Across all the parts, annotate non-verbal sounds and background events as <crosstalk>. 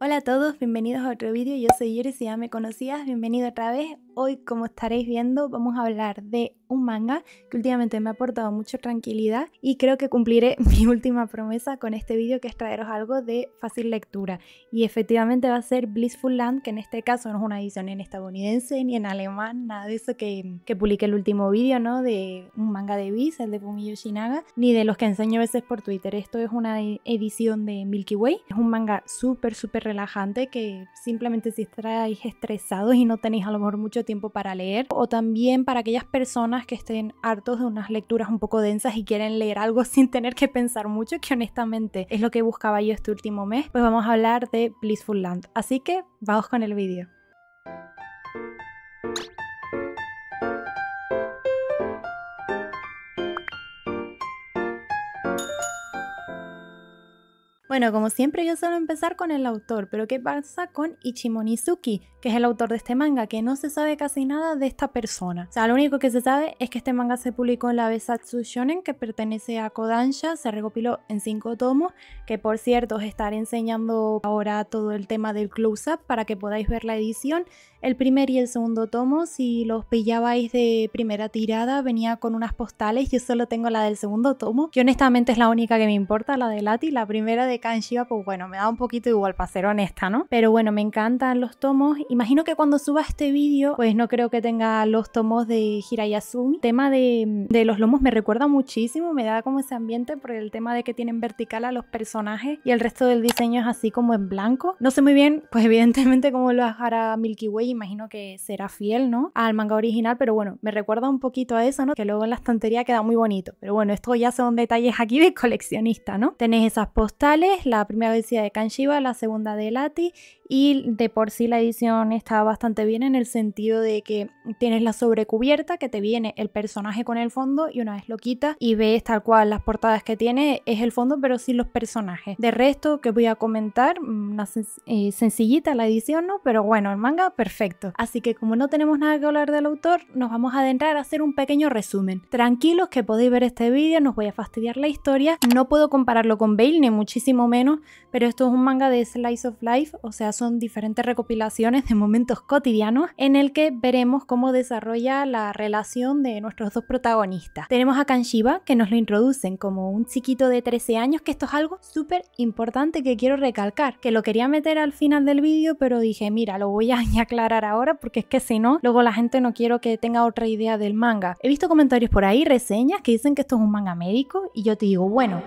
Hola a todos, bienvenidos a otro vídeo. Yo soy Yuri, si ya me conocías, bienvenido otra vez. Hoy, como estaréis viendo, vamos a hablar de un manga que últimamente me ha aportado mucha tranquilidad y creo que cumpliré <laughs> mi última promesa con este vídeo que es traeros algo de fácil lectura y efectivamente va a ser Blissful Land que en este caso no es una edición en estadounidense ni en alemán, nada de eso que, que publiqué el último vídeo ¿no? de un manga de bis, el de Fumiyo Shinaga ni de los que enseño a veces por Twitter, esto es una e, edición de Milky Way, es un manga súper súper relajante que simplemente si estáis estresados y no tenéis a lo mejor mucho tiempo para leer o también para aquellas personas que estén hartos de unas lecturas un poco densas y quieren leer algo <laughs> sin tener que pensar mucho, que honestamente es lo que buscaba yo este último mes, pues vamos a hablar de Blissful Land. Así que vamos con el vídeo. Bueno, como siempre yo suelo empezar con el autor, pero ¿qué pasa con Ichimonizuki, que es el autor de este manga, que no se sabe casi nada de esta persona? O sea, lo único que se sabe es que este manga se publicó en la Besatsu Shonen, que pertenece a Kodansha, se recopiló en cinco tomos, que por cierto os estaré enseñando ahora todo el tema del close-up para que podáis ver la edición. El primer y el segundo tomo, si los pillabais de primera tirada, venía con unas postales. Yo solo tengo la del segundo tomo, que honestamente es la única que me importa, la de Lati. La primera de Kanshiba, pues bueno, me da un poquito igual para ser honesta, ¿no? Pero bueno, me encantan los tomos. Imagino que cuando suba este vídeo, pues no creo que tenga los tomos de Hirayasumi. El tema de, los lomos me recuerda muchísimo, me da como ese ambiente por el tema de que tienen vertical a los personajes y el resto del diseño es así como en blanco. No sé muy bien, pues evidentemente, cómo lo hará Milky Way imagino que será fiel, ¿no? Al manga original, pero bueno, me recuerda un poquito a eso, ¿no? Que luego en la estantería queda muy bonito. Pero bueno, esto ya son detalles aquí de coleccionista, ¿no? tenés esas postales, la primera edición de Kanshiba, la segunda de Lati, y de por sí la edición está bastante bien en el sentido de que tienes la sobrecubierta que te viene el personaje con el fondo y una vez lo quitas y ves tal cual las portadas que tiene es el fondo pero sin los personajes. De resto que voy a comentar, mm, una eh, sencillita la edición, ¿no? Pero bueno, el manga perfecto perfecto. Así que como no tenemos nada que hablar del autor, nos vamos a adentrar a hacer un pequeño resumen. Tranquilos que podéis ver este vídeo, no os voy a fastidiar la historia. No puedo compararlo con Bale, ni muchísimo menos, pero esto es un manga de Slice of Life, o sea, son diferentes recopilaciones de momentos cotidianos en el que veremos cómo desarrolla la relación de nuestros dos protagonistas. Tenemos a Kanshiba, que nos lo introducen como un chiquito de 13 años, que esto es algo súper importante que quiero recalcar, que lo quería meter al final del vídeo, pero dije, mira, lo voy a aclarar <laughs> ahora porque es que si no, luego la gente no quiero que tenga otra idea del manga. He visto comentarios por ahí, reseñas que dicen que esto es un manga médico y yo te digo, bueno,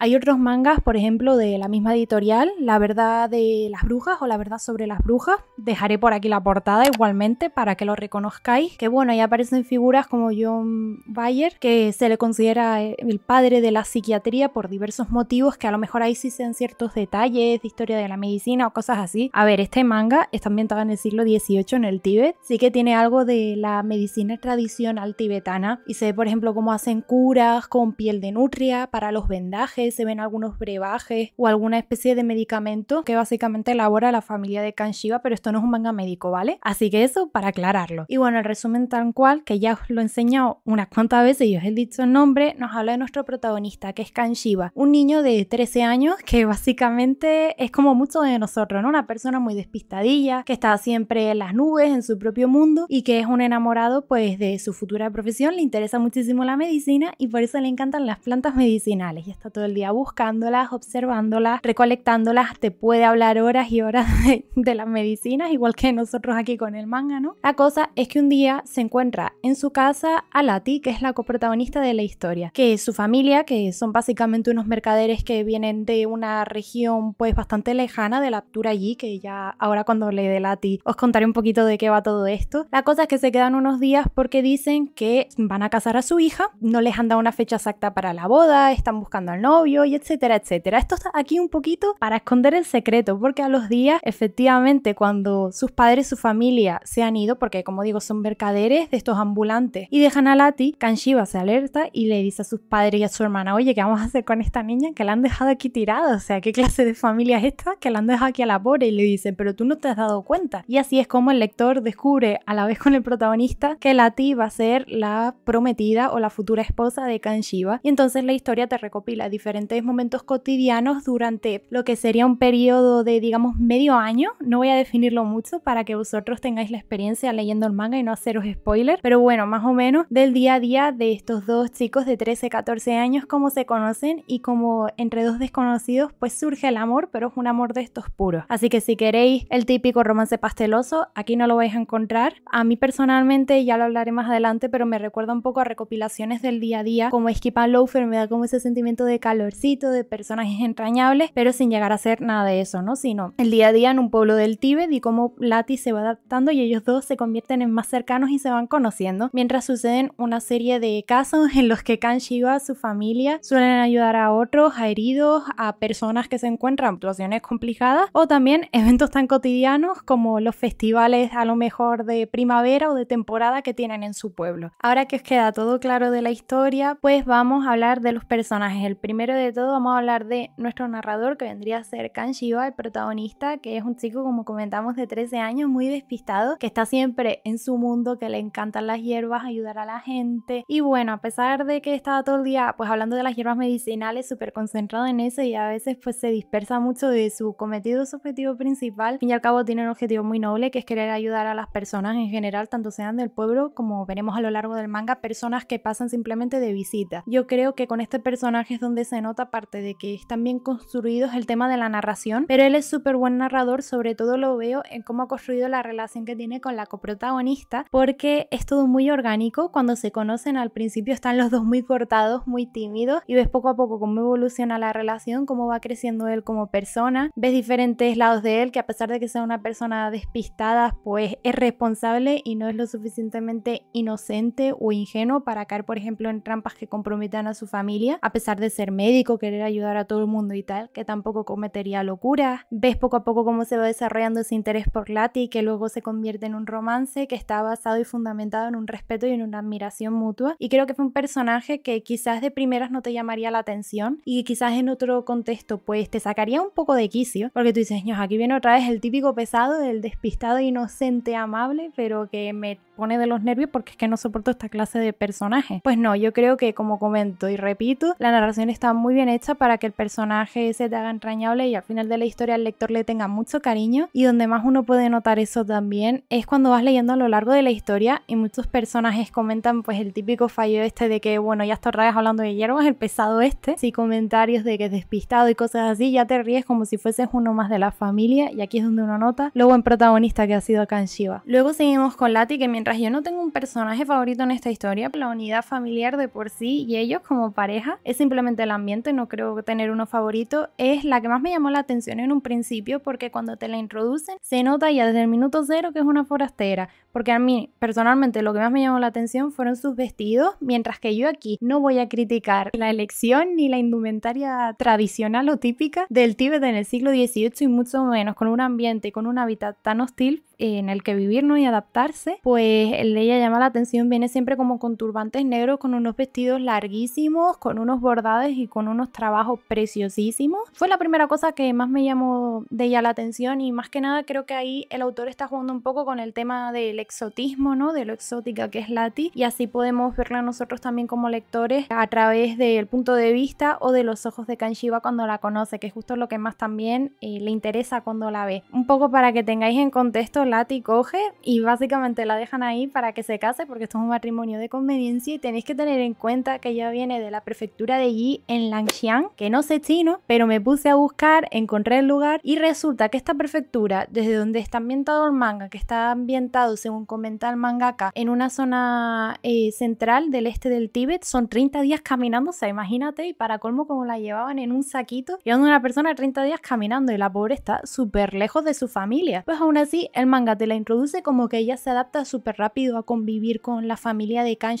hay otros mangas, por ejemplo, de la misma editorial, La verdad de las brujas o La verdad sobre las brujas. Dejaré por aquí la portada igualmente para que lo reconozcáis. Que bueno, ahí aparecen figuras como John Bayer, que se le considera eh, el padre de la psiquiatría por diversos motivos, que a lo mejor ahí sí en ciertos detalles de historia de la medicina o cosas así. A ver, este manga está ambientado en el siglo XVIII en el Tíbet, sí que tiene algo de la medicina tradicional tibetana y se ve, por ejemplo, cómo hacen curas con piel de nutria para los vendajes se ven algunos brebajes o alguna especie de medicamento que básicamente elabora la familia de Kanshiba, pero esto no es un manga médico, ¿vale? Así que eso para aclararlo. Y bueno, el resumen tal cual, que ya os lo he enseñado unas cuantas veces y os he dicho el nombre, nos habla de nuestro protagonista, que es Kanshiba, un niño de 13 años que básicamente es como muchos de nosotros, ¿no? Una persona muy despistadilla, que está siempre en las nubes, en su propio mundo y que es un enamorado pues de su futura profesión, le interesa muchísimo la medicina y por eso le encantan las plantas medicinales y está todo el buscándolas, observándolas, recolectándolas, te puede hablar horas y horas <laughs> de, las medicinas, igual que nosotros aquí con el manga, ¿no? La cosa es que un día se encuentra en su casa a Lati, que es la coprotagonista de la historia, que es su familia, que son básicamente unos mercaderes que vienen de una región pues bastante lejana de la allí, que ya ahora cuando le dé Lati os contaré un poquito de qué va todo esto. La cosa es que se quedan unos días porque dicen que van a casar a su hija, no les han dado una fecha exacta para la boda, están buscando al novio y etcétera, etcétera. Esto está aquí un poquito para esconder el secreto, porque a los días, efectivamente, cuando sus padres, su familia se han ido, porque como digo, son mercaderes de estos ambulantes, y dejan a Lati, Kanshiba se alerta y le dice a sus padres y a su hermana, oye, ¿qué vamos a hacer con esta niña que la han dejado aquí tirada? O sea, ¿qué clase de familia es esta que la han dejado aquí a la pobre? Y le dicen, pero tú no te has dado cuenta. Y así es como el lector descubre, a la vez con el protagonista, que Lati va a ser la prometida o la futura esposa de Kanshiba. Y entonces la historia te recopila diferentes momentos cotidianos durante lo que sería un periodo de, digamos, medio año. No voy a definirlo mucho para que vosotros tengáis la experiencia leyendo el manga y no haceros spoiler, pero bueno, más o menos del día a día de estos dos chicos de 13, 14 años, como se conocen y como entre dos desconocidos pues surge el amor, pero es un amor de estos puros. Así que si queréis el típico romance pasteloso, aquí no lo vais a encontrar. A mí personalmente, ya lo hablaré más adelante, pero me recuerda un poco a recopilaciones del día a día, como and Loafer, me da como ese sentimiento de calor de personajes entrañables, pero sin llegar a ser nada de eso, ¿no? Sino el día a día en un pueblo del Tíbet y cómo Lati se va adaptando y ellos dos se convierten en más cercanos y se van conociendo, mientras suceden una serie de casos en los que Kan Shiva, su familia, suelen ayudar a otros, a heridos, a personas que se encuentran en situaciones complicadas o también eventos tan cotidianos como los festivales a lo mejor de primavera o de temporada que tienen en su pueblo. Ahora que os queda todo claro de la historia, pues vamos a hablar de los personajes. El primer de todo vamos a hablar de nuestro narrador que vendría a ser Kan el protagonista, que es un chico como comentamos de 13 años, muy despistado, que está siempre en su mundo, que le encantan las hierbas, ayudar a la gente. Y bueno, a pesar de que estaba todo el día pues hablando de las hierbas medicinales, súper concentrado en eso y a veces pues se dispersa mucho de su cometido, su objetivo principal. y al cabo tiene un objetivo muy noble que es querer ayudar a las personas en general, tanto sean del pueblo como veremos a lo largo del manga, personas que pasan simplemente de visita. Yo creo que con este personaje es donde se nota aparte de que están bien construidos el tema de la narración, pero él es súper buen narrador, sobre todo lo veo en cómo ha construido la relación que tiene con la coprotagonista, porque es todo muy orgánico, cuando se conocen al principio están los dos muy cortados, muy tímidos, y ves poco a poco cómo evoluciona la relación, cómo va creciendo él como persona, ves diferentes lados de él que a pesar de que sea una persona despistada, pues es responsable y no es lo suficientemente inocente o ingenuo para caer, por ejemplo, en trampas que comprometan a su familia, a pesar de ser médico médico, querer ayudar a todo el mundo y tal, que tampoco cometería locuras. Ves poco a poco cómo se va desarrollando ese interés por Lati, que luego se convierte en un romance que está basado y fundamentado en un respeto y en una admiración mutua. Y creo que fue un personaje que quizás de primeras no te llamaría la atención y quizás en otro contexto pues te sacaría un poco de quicio, porque tú dices, aquí viene otra vez el típico pesado, el despistado, inocente, amable, pero que me pone de los nervios porque es que no soporto esta clase de personaje. Pues no, yo creo que como comento y repito, la narración está muy bien hecha para que el personaje se te haga entrañable y al final de la historia el lector le tenga mucho cariño. Y donde más uno puede notar eso también es cuando vas leyendo a lo largo de la historia y muchos personajes comentan pues el típico fallo este de que bueno, ya estás hablando de hierbas, el pesado este. si comentarios de que es despistado y cosas así, ya te ríes como si fueses uno más de la familia y aquí es donde uno nota lo buen protagonista que ha sido acá en Luego seguimos con Lati que mientras yo no tengo un personaje favorito en esta historia, la unidad familiar de por sí y ellos como pareja es simplemente la no creo tener uno favorito, es la que más me llamó la atención en un principio porque cuando te la introducen se nota ya desde el minuto cero que es una forastera, porque a mí personalmente lo que más me llamó la atención fueron sus vestidos, mientras que yo aquí no voy a criticar la elección ni la indumentaria tradicional o típica del Tíbet en el siglo XVIII y mucho menos con un ambiente y con un hábitat tan hostil, en el que vivirnos y adaptarse, pues el de ella llama la atención, viene siempre como con turbantes negros, con unos vestidos larguísimos, con unos bordados y con unos trabajos preciosísimos. Fue la primera cosa que más me llamó de ella la atención y más que nada creo que ahí el autor está jugando un poco con el tema del exotismo, ¿no? De lo exótica que es Lati y así podemos verla nosotros también como lectores a través del punto de vista o de los ojos de Kanshiba cuando la conoce, que es justo lo que más también eh, le interesa cuando la ve. Un poco para que tengáis en contexto late y coge y básicamente la dejan ahí para que se case porque esto es un matrimonio de conveniencia y tenéis que tener en cuenta que ella viene de la prefectura de Yi en Langxiang, que no sé chino, pero me puse a buscar, encontré el lugar y resulta que esta prefectura, desde donde está ambientado el manga, que está ambientado según comenta el mangaka, en una zona eh, central del este del Tíbet, son 30 días caminando, o sea, imagínate, y para colmo como la llevaban en un saquito, llevando una persona 30 días caminando y la pobre está súper lejos de su familia. Pues aún así, el te la introduce como que ella se adapta súper rápido a convivir con la familia de Kan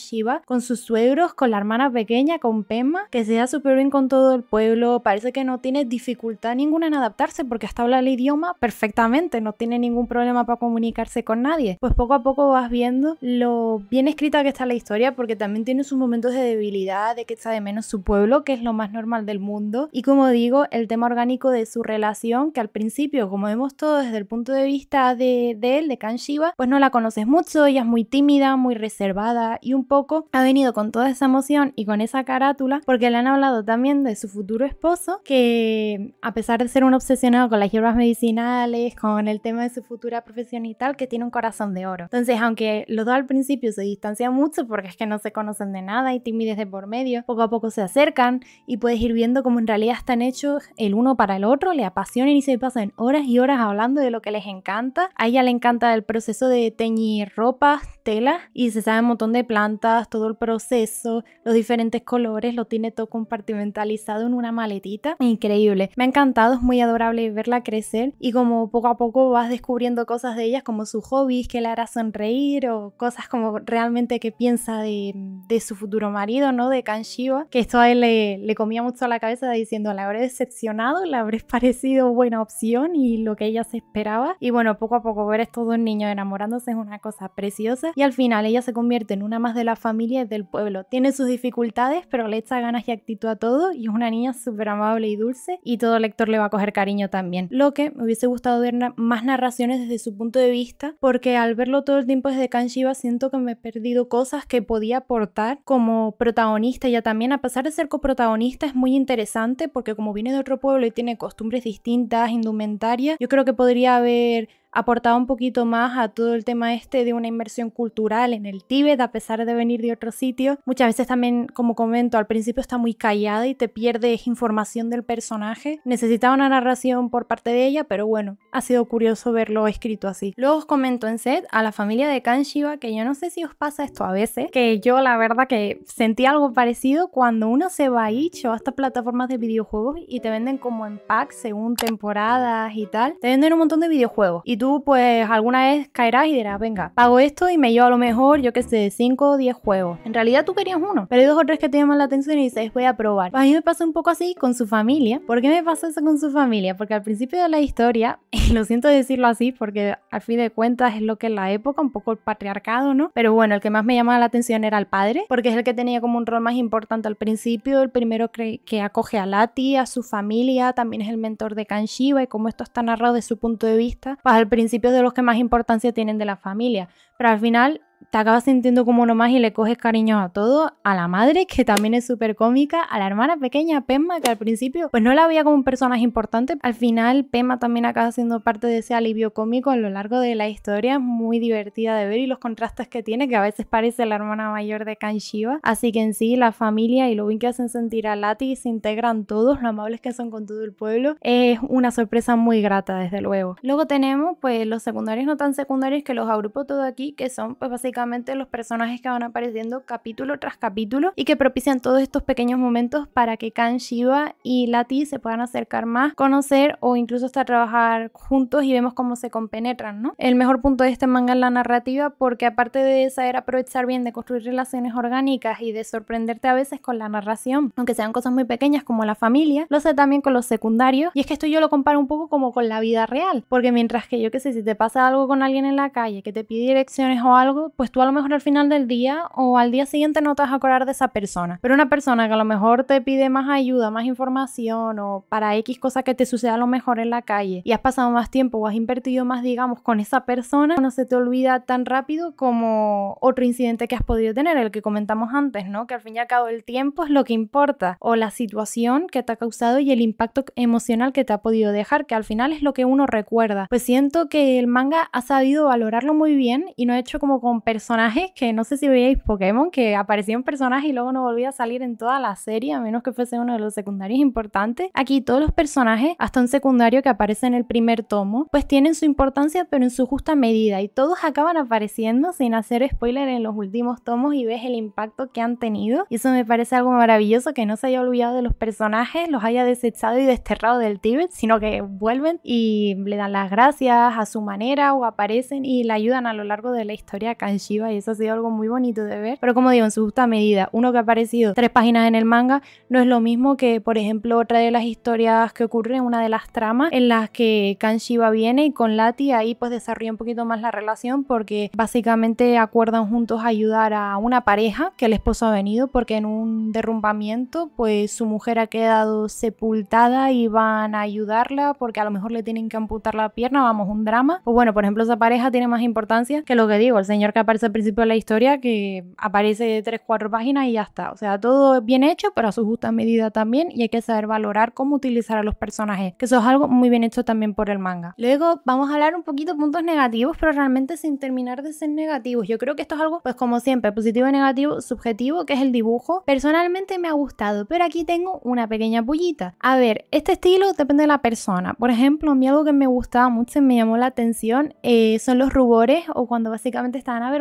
con sus suegros, con la hermana pequeña, con Pema, que se da súper bien con todo el pueblo, parece que no tiene dificultad ninguna en adaptarse porque hasta habla el idioma perfectamente, no tiene ningún problema para comunicarse con nadie. Pues poco a poco vas viendo lo bien escrita que está la historia porque también tiene sus momentos de debilidad, de que está de menos su pueblo, que es lo más normal del mundo, y como digo, el tema orgánico de su relación, que al principio, como vemos todo desde el punto de vista de de, él, de Kanshiba, pues no la conoces mucho, ella es muy tímida, muy reservada y un poco ha venido con toda esa emoción y con esa carátula porque le han hablado también de su futuro esposo que a pesar de ser un obsesionado con las hierbas medicinales, con el tema de su futura profesión y tal, que tiene un corazón de oro. Entonces, aunque los dos al principio se distancian mucho porque es que no se conocen de nada y timidez de por medio, poco a poco se acercan y puedes ir viendo cómo en realidad están hechos el uno para el otro, le apasionan y se pasan horas y horas hablando de lo que les encanta. hay le encanta el proceso de teñir ropas, tela, y se sabe un montón de plantas, todo el proceso, los diferentes colores, lo tiene todo compartimentalizado en una maletita. Increíble. Me ha encantado, es muy adorable verla crecer y como poco a poco vas descubriendo cosas de ella, como sus hobbies que le hará sonreír o cosas como realmente que piensa de, su futuro marido, ¿no? De Kanshiwa, que esto a él le, le comía mucho a la cabeza diciendo la habré decepcionado, la habré <laughs> parecido buena opción y lo que ella se esperaba. Y bueno, poco a poco ver estos dos niños enamorándose es una cosa preciosa y al final ella se convierte en una más de la familia y del pueblo. Tiene sus dificultades, pero le echa ganas y actitud a todo y es una niña súper amable y dulce y todo lector le va a coger cariño también. Lo que me hubiese gustado ver más narraciones desde su punto de vista porque al verlo todo el tiempo desde Kanshiba siento que me he perdido cosas que podía aportar como protagonista. Ella también, a pesar de ser coprotagonista, es muy interesante porque como viene de otro pueblo y tiene costumbres distintas, indumentarias, yo creo que podría haber aportaba un poquito más a todo el tema este de una inversión cultural en el Tíbet, a pesar de venir de otro sitio. Muchas veces también, como comento, al principio está muy callada y te pierdes información del personaje. Necesitaba una narración por parte de ella, pero bueno, ha sido curioso verlo escrito así. Luego os comento en set a la familia de Kanshiba, que yo no sé si os pasa esto a veces, que yo la verdad que sentí algo parecido cuando uno se va a o a estas plataformas de videojuegos y te venden como en packs según temporadas y tal, te venden un montón de videojuegos y tú pues alguna vez caerás y dirás, venga, pago esto y me llevo a lo mejor, yo que sé, 5 o 10 juegos. En realidad tú querías uno, pero hay dos o tres que te llaman la atención y dices, voy a probar. Pues a mí me pasó un poco así con su familia. ¿Por qué me pasa eso con su familia? Porque al principio de la historia, <laughs> lo siento decirlo así porque al fin de cuentas es lo que en la época, un poco el patriarcado, ¿no? Pero bueno, el que más me llamaba la atención era el padre, porque es el que tenía como un rol más importante al principio, el primero que, acoge a Lati, a su familia, también es el mentor de Kanshiba y como esto está narrado de su punto de vista, pues al principio de los que más importancia tienen de la familia, pero al final te acabas sintiendo como uno más y le coges cariño a todo, a la madre, que también es súper cómica, a la hermana pequeña, Pema que al principio pues no la veía como un personaje importante, al final Pema también acaba siendo parte de ese alivio cómico a lo largo de la historia, muy divertida de ver y los contrastes que tiene, que a veces parece la hermana mayor de Kanshiba, así que en sí la familia y lo bien que hacen sentir a Lati se integran todos, lo amables que son con todo el pueblo, es una sorpresa muy grata desde luego. Luego tenemos pues los secundarios no tan secundarios que los agrupo todo aquí, que son pues básicamente básicamente los personajes que van apareciendo capítulo tras capítulo y que propician todos estos pequeños momentos para que Kan, Shiva y Lati se puedan acercar más, conocer o incluso hasta trabajar juntos y vemos cómo se compenetran, ¿no? El mejor punto de este manga es la narrativa porque aparte de saber aprovechar bien de construir relaciones orgánicas y de sorprenderte a veces con la narración, aunque sean cosas muy pequeñas como la familia, lo sé también con los secundarios y es que esto yo lo comparo un poco como con la vida real, porque mientras que yo qué sé, si te pasa algo con alguien en la calle que te pide direcciones o algo, pues tú a lo mejor al final del día o al día siguiente no te vas a acordar de esa persona. Pero una persona que a lo mejor te pide más ayuda, más información o para X cosa que te suceda a lo mejor en la calle y has pasado más tiempo o has invertido más, digamos, con esa persona, no se te olvida tan rápido como otro incidente que has podido tener, el que comentamos antes, ¿no? Que al fin y al cabo el tiempo es lo que importa o la situación que te ha causado y el impacto emocional que te ha podido dejar, que al final es lo que uno recuerda. Pues siento que el manga ha sabido valorarlo muy bien y no ha hecho como con personajes que no sé si veíais Pokémon, que aparecía un personaje y luego no volvía a salir en toda la serie, a menos que fuese uno de los secundarios importantes. Aquí todos los personajes, hasta un secundario que aparece en el primer tomo, pues tienen su importancia, pero en su justa medida. Y todos acaban apareciendo sin hacer spoiler en los últimos tomos y ves el impacto que han tenido. Y eso me parece algo maravilloso que no se haya olvidado de los personajes, los haya desechado y desterrado del Tíbet, sino que vuelven y le dan las gracias a su manera o aparecen y le ayudan a lo largo de la historia a y eso ha sido algo muy bonito de ver. Pero como digo, en su justa medida, uno que ha aparecido tres páginas en el manga no es lo mismo que, por ejemplo, otra de las historias que ocurre en una de las tramas en las que Kan Shiva viene y con Lati ahí pues desarrolla un poquito más la relación porque básicamente acuerdan juntos ayudar a una pareja que el esposo ha venido porque en un derrumbamiento pues su mujer ha quedado sepultada y van a ayudarla porque a lo mejor le tienen que amputar la pierna, vamos, un drama. Pues bueno, por ejemplo, esa pareja tiene más importancia que lo que digo, el señor que aparece al principio de la historia, que aparece de 3, 4 páginas y ya está. O sea, todo bien hecho, pero a su justa medida también, y hay que saber valorar cómo utilizar a los personajes, que eso es algo muy bien hecho también por el manga. Luego vamos a hablar un poquito de puntos negativos, pero realmente sin terminar de ser negativos. Yo creo que esto es algo, pues como siempre, positivo y negativo, subjetivo, que es el dibujo. Personalmente me ha gustado, pero aquí tengo una pequeña pullita. A ver, este estilo depende de la persona. Por ejemplo, a mí algo que me gustaba mucho y me llamó la atención eh, son los rubores o cuando básicamente estaban a ver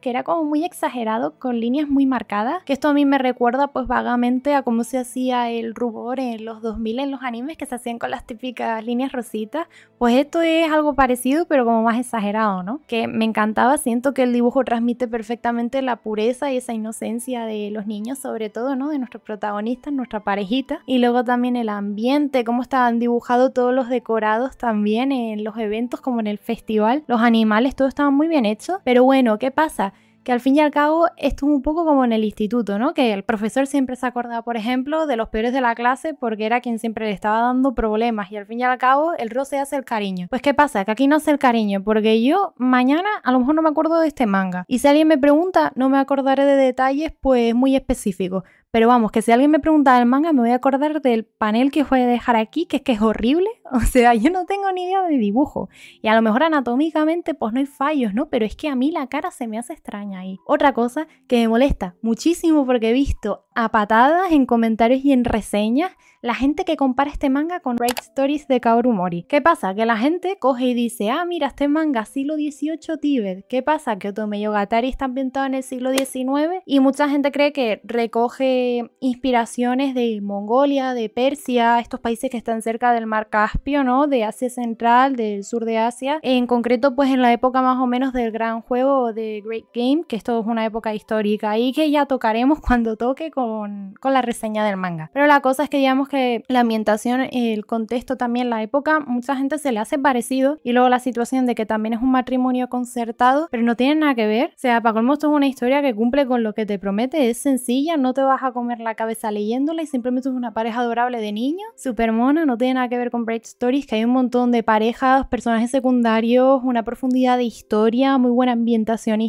que era como muy exagerado, con líneas muy marcadas, que esto a mí me recuerda pues vagamente a cómo se hacía el rubor en los 2000 en los animes que se hacían con las típicas líneas rositas, pues esto es algo parecido pero como más exagerado, ¿no? Que me encantaba, siento que el dibujo transmite perfectamente la pureza y esa inocencia de los niños, sobre todo, ¿no? De nuestros protagonistas, nuestra parejita, y luego también el ambiente, cómo estaban dibujados todos los decorados también en los eventos como en el festival, los animales, todo estaba muy bien hecho, pero bueno, bueno, ¿qué pasa? Que al fin y al cabo esto es un poco como en el instituto, ¿no? Que el profesor siempre se acordaba, por ejemplo, de los peores de la clase porque era quien siempre le estaba dando problemas y al fin y al cabo el roce hace el cariño. Pues ¿qué pasa? Que aquí no hace el cariño porque yo mañana a lo mejor no me acuerdo de este manga y si alguien me pregunta no me acordaré de detalles pues muy específicos. Pero vamos, que si alguien me pregunta del manga, me voy a acordar del panel que os voy a dejar aquí, que es que es horrible. <laughs> O sea, yo no tengo ni idea de dibujo. Y a lo mejor anatómicamente, pues no hay fallos, ¿no? Pero es que a mí la cara se me hace extraña ahí. Otra cosa que me molesta muchísimo porque he visto a patadas en comentarios y en reseñas la gente que compara este manga con Great Stories de Kaoru Mori. ¿Qué pasa? Que la gente coge y dice, ah, mira, este manga siglo XVIII Tíbet. ¿Qué pasa? Que Otome Yogatari está ambientado en el siglo XIX y mucha gente cree que recoge inspiraciones de Mongolia, de Persia, estos países que están cerca del mar Caspio, ¿no? De Asia Central, del sur de Asia. En concreto, pues en la época más o menos del gran juego de Great Game, que esto es una época histórica y que ya tocaremos <laughs> cuando toque con con, la reseña del manga. Pero la cosa es que digamos que la ambientación, el contexto también, la época, mucha gente se le hace parecido y luego la situación de que también es un matrimonio concertado, pero no tiene nada que ver. O sea, para colmo esto es una historia que cumple con lo que te promete, es sencilla, no te vas a comer la cabeza leyéndola y simplemente es una pareja adorable de niños, super mona, no tiene nada que ver con break Stories, que hay un montón de parejas, personajes secundarios, una profundidad de historia, muy buena ambientación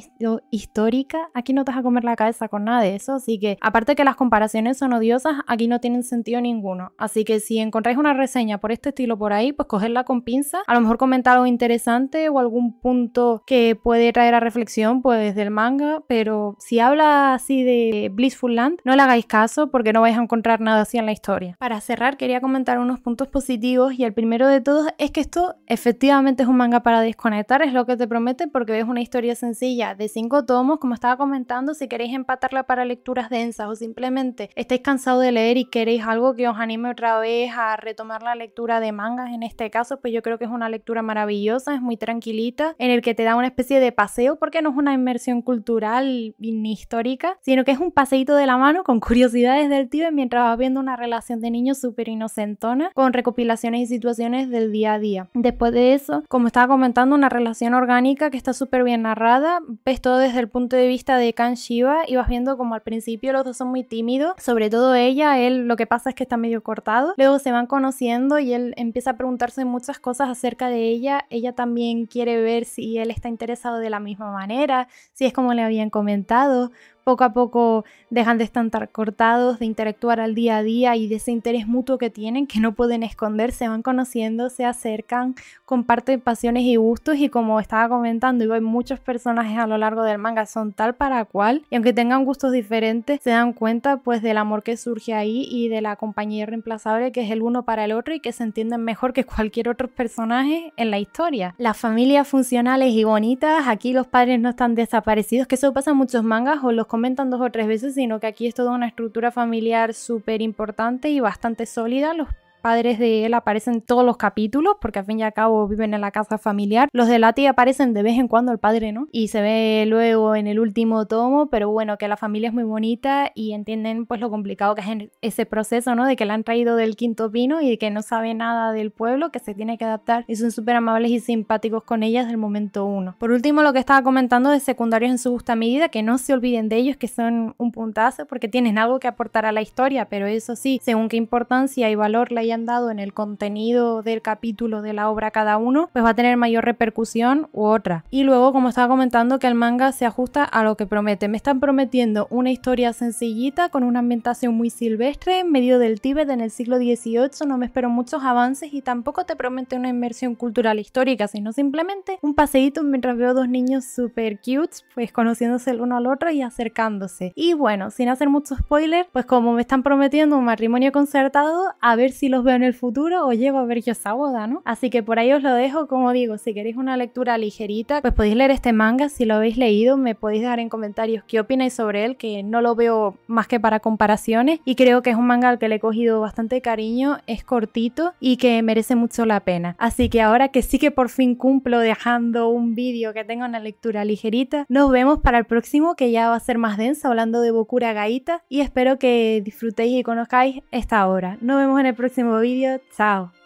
histórica. Aquí no te vas a comer la cabeza con nada de eso, así que aparte que las comparaciones son odiosas, aquí no tienen sentido ninguno. Así que si encontráis una reseña por este estilo por ahí, pues cogerla con pinza. A lo mejor comentar algo interesante o algún punto que puede traer a reflexión pues del manga, pero si habla así de Blissful Land, no le hagáis caso porque no vais a encontrar nada así en la historia. Para cerrar, quería comentar unos puntos positivos y el primero de todos es que esto efectivamente es un manga para desconectar, es lo que te promete porque es una historia sencilla de cinco tomos, como estaba comentando, si queréis empatarla para lecturas densas o sin simplemente estáis cansados de leer y queréis algo que os anime otra vez a retomar la lectura de mangas en este caso, pues yo creo que es una lectura maravillosa, es muy tranquilita, en el que te da una especie de paseo, porque no es una inmersión cultural ni histórica, sino que es un paseito de la mano con curiosidades del tío mientras vas viendo una relación de niños súper inocentona con recopilaciones y situaciones del día a día. Después de eso, como estaba comentando, una relación orgánica que está súper bien narrada, ves todo desde el punto de vista de Kan y vas viendo como al principio los dos son muy tímido, sobre todo ella, él lo que pasa es que está medio cortado. Luego se van conociendo y él empieza a preguntarse muchas cosas acerca de ella. Ella también quiere ver si él está interesado de la misma manera, si es como le habían comentado, poco a poco dejan de estar cortados, de interactuar al día a día y de ese interés mutuo que tienen, que no pueden esconder, se van conociendo, se acercan, comparten pasiones y gustos y como estaba comentando, hay muchos personajes a lo largo del manga, son tal para cual, y aunque tengan gustos diferentes, se dan cuenta pues del amor que surge ahí y de la compañía reemplazable que es el uno para el otro y que se entienden mejor que cualquier otro personaje en la historia. Las familias funcionales y bonitas, aquí los padres no están desaparecidos, que eso pasa en muchos mangas o los comentan dos o tres veces, sino que aquí es toda una estructura familiar súper importante y bastante sólida. Los padres de él aparecen todos los capítulos, porque al fin y al cabo viven en la casa familiar. Los de Lati aparecen de vez en cuando el padre, ¿no? Y se ve luego en el último tomo, pero bueno, que la familia es muy bonita y entienden pues lo complicado que es ese proceso, ¿no? De que la han traído del quinto pino y de que no sabe nada del pueblo, que se tiene que adaptar y son súper amables y simpáticos con ellas del momento uno. Por último, lo que estaba comentando de secundarios en su justa medida, que no se olviden de ellos, que son un puntazo, porque tienen algo que aportar a la historia, pero eso sí, según qué importancia y valor le han dado en el contenido del capítulo de la obra cada uno, pues va a tener mayor repercusión u otra. Y luego, como estaba comentando, que el manga se ajusta a lo que promete. Me están prometiendo una historia sencillita con una ambientación muy silvestre en medio del Tíbet en el siglo XVIII. No me espero muchos avances y tampoco te promete una inmersión cultural histórica, sino simplemente un paseíto mientras veo dos niños super cute, pues conociéndose el uno al otro y acercándose. Y bueno, sin hacer mucho spoiler, pues como me están prometiendo un matrimonio concertado, a ver si los veo en el futuro o llego a ver yo esa boda, ¿no? Así que por ahí os lo dejo, como digo, si queréis una lectura ligerita, pues podéis leer este manga, si lo habéis leído, me podéis dejar en comentarios qué opináis sobre él, que no lo veo más que para comparaciones y creo que es un manga al que le he cogido bastante cariño, es cortito y que merece mucho la pena. Así que ahora que sí que por fin cumplo dejando un vídeo que tenga una lectura ligerita, nos vemos para el próximo que ya va a ser más denso, hablando de Bokura Gaita y espero que disfrutéis y conozcáis esta obra. Nos vemos en el próximo próximo vídeo. Tchau!